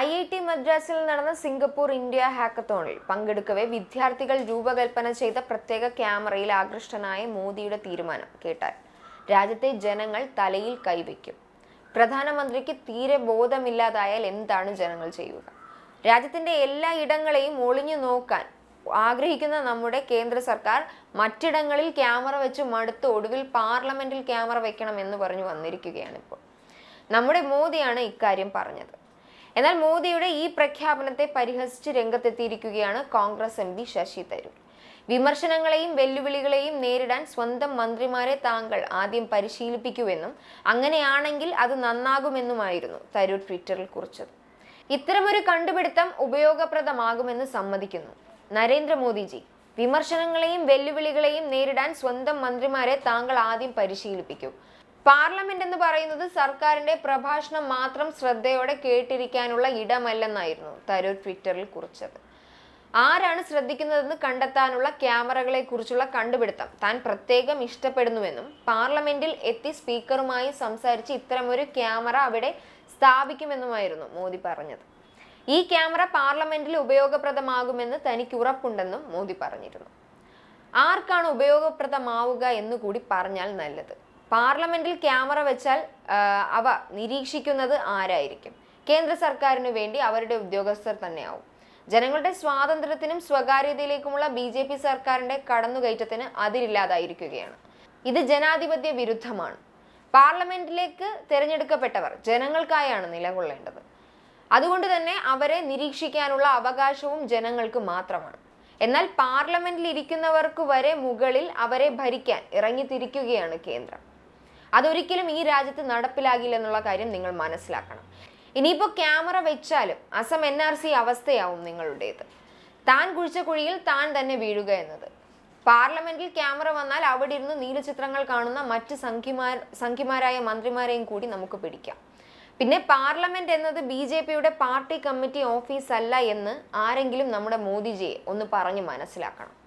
I I T മദ്രാസിൽ നടന്ന Singapore India ഹാക്കത്തോണിൽ പങ്കെടുക്കവേ വിദ്യാർത്ഥികൾ രൂപകൽപ്പന ചെയ്ത പ്രത്യേക ക്യാമറയിൽ ആകൃഷ്ടനായ മോദിയുടെ തീരുമാനം കേട്ടാൽ രാജ്യത്തെ ജനങ്ങൾ തലയിൽ കൈവയ്ക്കും പ്രധാനമന്ത്രിക്ക് തീരെ ബോധമില്ലാതായാൽ എന്താണ് ജനങ്ങൾ ചെയ്യുക രാജ്യത്തിന്റെ എല്ലാ ഇടങ്ങളെയും ഒളിഞ്ഞു നോക്കാൻ ആഗ്രഹിക്കുന്ന നമ്മുടെ കേന്ദ്ര സർക്കാർ മറ്റിടങ്ങളിൽ ക്യാമറ വെച്ച് മടുത്ത് ഒടുവിൽ പാർലമെന്റിൽ ക്യാമറ വെക്കണം എന്ന് പറഞ്ഞു വന്നിരിക്കുകയാണ് ഇപ്പോൾ നമ്മുടെ മോദിയാണ് ഇക്കാര്യം പറഞ്ഞത് എന്നാൽ മോദിയുടെ ഈ പ്രഖ്യാപനത്തെ പരിഹസിച്ച് രംഗത്തെത്തിയിരിക്കുകയാണ് കോൺഗ്രസ് എം പി ശശി തരൂർ വിമർശനങ്ങളെയും വെല്ലുവിളികളെയും നേരിടാൻ സ്വന്തം മന്ത്രിമാരെ താങ്കൾ ആദ്യം പരിശീലിപ്പിക്കുമെന്നും അങ്ങനെയാണെങ്കിൽ അത് നന്നാകുമെന്നുമായിരുന്നു തരൂർ ട്വിറ്ററിൽ കുറിച്ചത് ഇത്തരമൊരു കണ്ടുപിടുത്തം ഉപയോഗപ്രദമാകുമെന്ന് സമ്മതിക്കുന്നു നരേന്ദ്രമോദിജി വിമർശനങ്ങളെയും വെല്ലുവിളികളെയും നേരിടാൻ സ്വന്തം മന്ത്രിമാരെ താങ്കൾ ആദ്യം പരിശീലിപ്പിക്കും പാർലമെന്റ് എന്ന് പറയുന്നത് സർക്കാരിന്റെ പ്രഭാഷണം മാത്രം ശ്രദ്ധയോടെ കേട്ടിരിക്കാനുള്ള ഇടമല്ലെന്നായിരുന്നു തരൂർ ട്വിറ്ററിൽ കുറിച്ചത് ആരാണ് ശ്രദ്ധിക്കുന്നതെന്ന് കണ്ടെത്താനുള്ള ക്യാമറകളെ കുറിച്ചുള്ള കണ്ടുപിടുത്തം താൻ പ്രത്യേകം ഇഷ്ടപ്പെടുന്നുവെന്നും പാർലമെന്റിൽ എത്തി സ്പീക്കറുമായി സംസാരിച്ച് ഇത്തരമൊരു ക്യാമറ അവിടെ സ്ഥാപിക്കുമെന്നുമായിരുന്നു മോദി പറഞ്ഞത് ഈ ക്യാമറ പാർലമെന്റിൽ ഉപയോഗപ്രദമാകുമെന്ന് തനിക്ക് ഉറപ്പുണ്ടെന്നും മോദി പറഞ്ഞിരുന്നു ആർക്കാണ് ഉപയോഗപ്രദമാവുക എന്ന് കൂടി പറഞ്ഞാൽ നല്ലത് പാർലമെന്റിൽ ക്യാമറ വെച്ചാൽ അവ നിരീക്ഷിക്കുന്നത് ആരായിരിക്കും കേന്ദ്ര സർക്കാരിനു വേണ്ടി അവരുടെ ഉദ്യോഗസ്ഥർ തന്നെയാവും ജനങ്ങളുടെ സ്വാതന്ത്ര്യത്തിനും സ്വകാര്യതയിലേക്കുമുള്ള ബി ജെ പി സർക്കാരിന്റെ കടന്നുകയറ്റത്തിന് അതിരില്ലാതായിരിക്കുകയാണ് ഇത് ജനാധിപത്യ വിരുദ്ധമാണ് പാർലമെന്റിലേക്ക് തിരഞ്ഞെടുക്കപ്പെട്ടവർ ജനങ്ങൾക്കായാണ് നിലകൊള്ളേണ്ടത് അതുകൊണ്ട് തന്നെ അവരെ നിരീക്ഷിക്കാനുള്ള അവകാശവും ജനങ്ങൾക്ക് മാത്രമാണ് എന്നാൽ പാർലമെന്റിൽ ഇരിക്കുന്നവർക്ക് വരെ മുകളിൽ അവരെ ഭരിക്കാൻ ഇറങ്ങിത്തിരിക്കുകയാണ് കേന്ദ്രം അതൊരിക്കലും ഈ രാജ്യത്ത് നടപ്പിലാകില്ല എന്നുള്ള കാര്യം നിങ്ങൾ മനസ്സിലാക്കണം ഇനിയിപ്പോൾ ക്യാമറ വെച്ചാലും അസം എൻ ആർ സി അവസ്ഥയാവും നിങ്ങളുടേത് താൻ കുഴിച്ച കുഴിയിൽ താൻ തന്നെ വീഴുക എന്നത് പാർലമെന്റിൽ ക്യാമറ വന്നാൽ അവിടെ ഇരുന്ന് നീലചിത്രങ്ങൾ കാണുന്ന മറ്റ് സംഖ്യമാർ സംഖ്യമാരായ മന്ത്രിമാരെയും കൂടി നമുക്ക് പിടിക്കാം പിന്നെ പാർലമെന്റ് എന്നത് ബി ജെ പിയുടെ പാർട്ടി കമ്മിറ്റി ഓഫീസ് അല്ല എന്ന് ആരെങ്കിലും നമ്മുടെ മോദിജിയെ ഒന്ന് പറഞ്ഞു മനസ്സിലാക്കണം